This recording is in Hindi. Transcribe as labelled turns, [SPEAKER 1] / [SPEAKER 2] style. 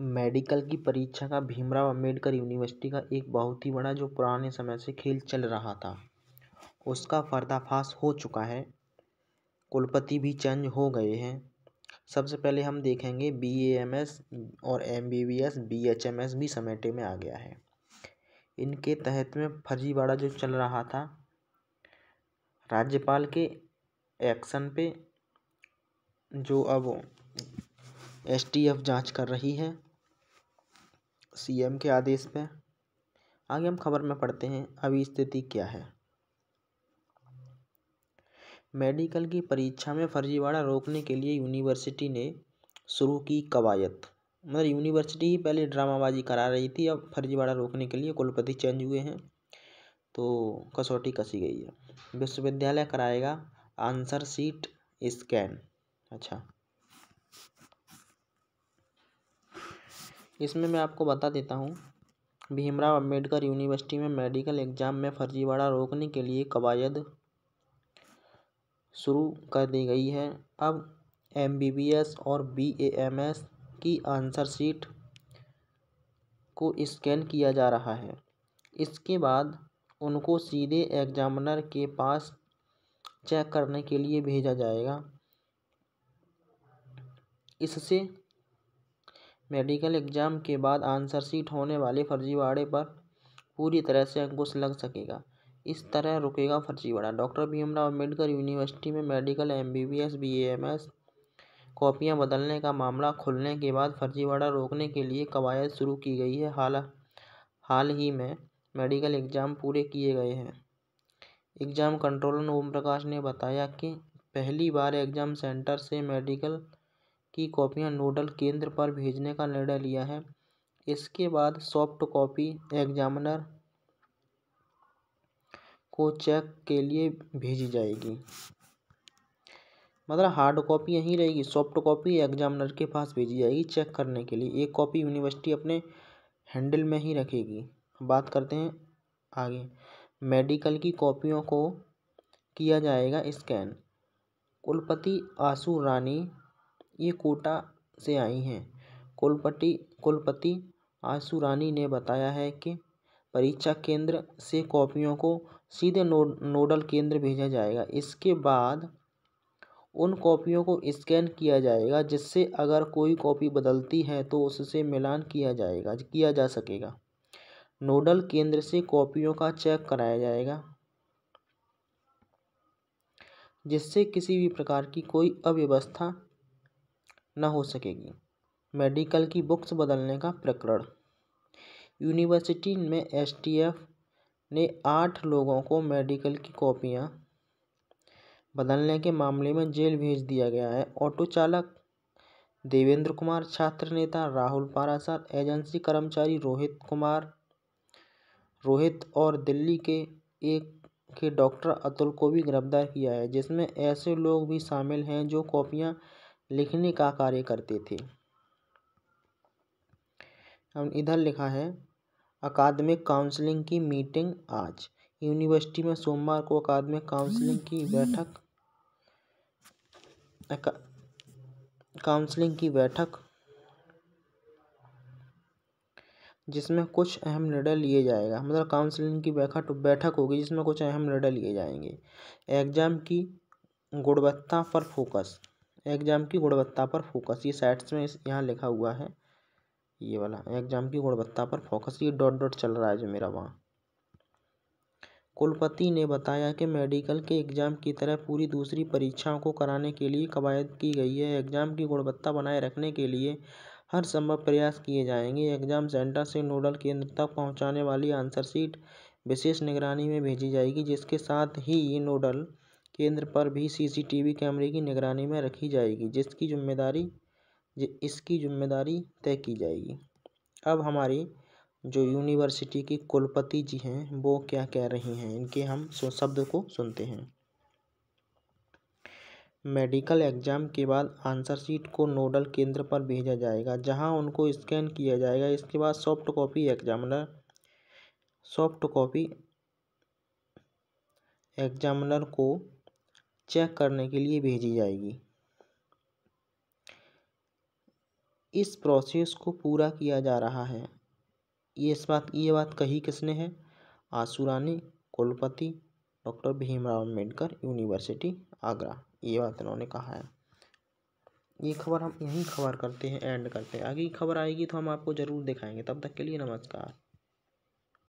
[SPEAKER 1] मेडिकल की परीक्षा का भीमराव अंबेडकर यूनिवर्सिटी का एक बहुत ही बड़ा जो पुराने समय से खेल चल रहा था उसका पर्दाफाश हो चुका है कुलपति भी चेंज हो गए हैं सबसे पहले हम देखेंगे बी एम एस और M B B S B H M S भी समेटे में आ गया है इनके तहत में फर्जीवाड़ा जो चल रहा था राज्यपाल के एक्शन पे जो अब एस टी एफ जाँच कर रही है सीएम के आदेश पे आगे हम खबर में पढ़ते हैं अभी स्थिति क्या है मेडिकल की परीक्षा में फर्जीवाड़ा रोकने के लिए यूनिवर्सिटी ने शुरू की कवायद मतलब यूनिवर्सिटी ही पहले ड्रामाबाजी करा रही थी अब फर्जीवाड़ा रोकने के लिए कुलपति चेंज हुए हैं तो कसौटी कसी गई है विश्वविद्यालय कराएगा आंसर सीट स्कैन अच्छा इसमें मैं आपको बता देता हूँ भीमराव अम्बेडकर यूनिवर्सिटी में मेडिकल एग्ज़ाम में फर्जीवाड़ा रोकने के लिए कवायद शुरू कर दी गई है अब एम बी बी एस और बी ए एम एस की आंसर शीट को स्कैन किया जा रहा है इसके बाद उनको सीधे एग्जामिनर के पास चेक करने के लिए भेजा जाएगा इससे मेडिकल एग्जाम के बाद आंसर सीट होने वाले फर्जीवाड़े पर पूरी तरह से अंकुश लग सकेगा इस तरह रुकेगा फर्जीवाड़ा डॉक्टर भीमराव अम्बेडकर यूनिवर्सिटी में medical M B B S B M S कॉपियाँ बदलने का मामला खुलने के बाद फर्जीवाड़ा रोकने के लिए कवायद शुरू की गई है हाल हाल ही में मेडिकल एग्ज़ाम पूरे किए गए हैं एग्ज़ाम कंट्रोलर ओम प्रकाश ने बताया कि पहली बार एग्ज़ाम सेंटर से मेडिकल की कॉपियाँ नोडल केंद्र पर भेजने का निर्णय लिया है इसके बाद सॉफ्ट कॉपी एग्जामिनर को चेक के लिए भेजी जाएगी मतलब हार्ड कॉपी यहीं रहेगी सॉफ्ट कॉपी एग्जामिनर के पास भेजी जाएगी चेक करने के लिए एक कॉपी यूनिवर्सिटी अपने हैंडल में ही रखेगी बात करते हैं आगे मेडिकल की कॉपियों को किया जाएगा स्कैन कुलपति आशू रानी ये कोटा से आई हैं कुलपति कुलपति आशू रानी ने बताया है कि परीक्षा केंद्र से कॉपियों को सीधे नो, नोडल केंद्र भेजा जाएगा इसके बाद उन कॉपियों को स्कैन किया जाएगा जिससे अगर कोई कॉपी बदलती है तो उससे मिलान किया जाएगा किया जा सकेगा नोडल केंद्र से कॉपियों का चेक कराया जाएगा जिससे किसी भी प्रकार की कोई अव्यवस्था न हो सकेगी मेडिकल की बुक्स बदलने का प्रकरण यूनिवर्सिटी में एसटीएफ ने आठ लोगों को मेडिकल की कॉपियां बदलने के मामले में जेल भेज दिया गया है ऑटो चालक देवेंद्र कुमार छात्र नेता राहुल पारासर एजेंसी कर्मचारी रोहित कुमार रोहित और दिल्ली के एक के डॉक्टर अतुल को भी गिरफ्तार किया है जिसमें ऐसे लोग भी शामिल हैं जो कॉपियां लिखने का कार्य करते थे हम इधर लिखा है अकादमिक काउंसलिंग की मीटिंग आज यूनिवर्सिटी में सोमवार को अकादमिक काउंसलिंग की बैठक काउंसलिंग की बैठक जिसमें कुछ अहम निर्णय लिए जाएगा मतलब काउंसलिंग की बैठक बैठक होगी जिसमें कुछ अहम निर्णय लिए जाएंगे एग्जाम की गुणवत्ता पर फोकस एग्ज़ाम की गुणवत्ता पर फोकस ये साइट्स में यहाँ लिखा हुआ है ये वाला एग्ज़ाम की गुणवत्ता पर फोकस ये डॉट डॉट चल रहा है जो मेरा वहाँ कुलपति ने बताया कि मेडिकल के एग्ज़ाम की तरह पूरी दूसरी परीक्षाओं को कराने के लिए कवायद की गई है एग्ज़ाम की गुणवत्ता बनाए रखने के लिए हर संभव प्रयास किए जाएंगे एग्ज़ाम सेंटर से नोडल केंद्र तक पहुंचाने वाली आंसर शीट विशेष निगरानी में भेजी जाएगी जिसके साथ ही ये नोडल केंद्र पर भी सी.सी.टी.वी कैमरे की निगरानी में रखी जाएगी जिसकी जिम्मेदारी इसकी जिम्मेदारी तय की जाएगी अब हमारी जो यूनिवर्सिटी की कुलपति जी हैं वो क्या कह रही हैं इनके हम शब्द को सुनते हैं मेडिकल एग्जाम के बाद आंसर शीट को नोडल केंद्र पर भेजा जाएगा जहां उनको स्कैन किया जाएगा इसके बाद soft copy examiner soft copy examiner को चेक करने के लिए भेजी जाएगी इस प्रोसेस को पूरा किया जा रहा है ये इस बात ये बात कही किसने है आसुरानी कुलपति डॉक्टर भीमराव अम्बेडकर यूनिवर्सिटी आगरा ये बात इन्होंने कहा है ये खबर हम यहीं खबर करते हैं एंड करते हैं आगे खबर आएगी तो हम आपको ज़रूर दिखाएंगे तब तक के लिए नमस्कार